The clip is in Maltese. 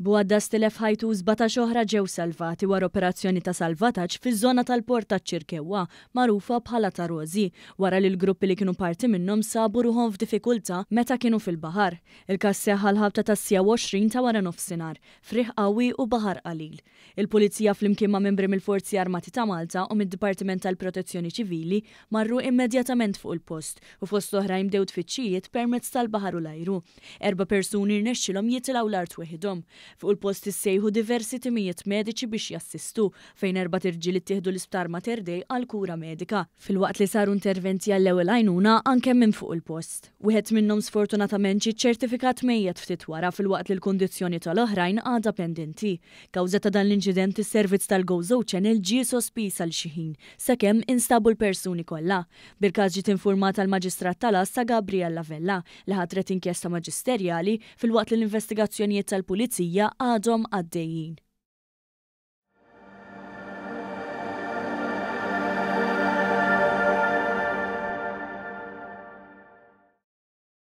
Buadda stilef ħajtu 17 oħra ġew salvati wara operazzjoni ta' salvataġġ fi zona tal-port ta' ċirkewa magħrufa bħala ta' Rozi wara li l-gruppi li kienu parti minnhom sabu ruħhom f'diffikultà meta kienu fil-baħar. Il-każ seħħa ħabta ta' sija 20 ta' wara nofsinhar, friħ qawwi u baħar qalil. Il-Pulizija flimkien ma' membri mill-Forzi Armati ta' Malta u mid-Dipartiment tal-Protezzjoni Ċivili marru immedjatament fuq il-post u fost l-oħra bdew tfittxijiet permezz tal-baħar u l-ajru. Erba' persuni rnexxilhom jitilgħu l-art weħidhom. Fuq il-post issejħu diversi timijiet mediċi biex jassistu fejn erba tirġil ittieħdu l-isptar materdej għal kura medika. Fil-waqt li saru interventi għall ewwel għajnuna anke minn fuq il-post. Wieħed minnhom sfortunatament ġiet ċertifikat mejjed ftit wara fil-waqt li l-kundizzjoni tal-oħrajn għadha pendenti. Kawża ta' dan l-inċident is-servizz tal-Gozo Channel ġie sospis għal xi ħin sakemm instabu l-persuni kollha. Bil-każ ġiet informata l-Maġistrat tal-Assa Gabriella Vella li ħatret inkjesta maġisterjali fil-waqt li l-investigazzjonijiet tal-Pulizija hija għadhom għaddejjin.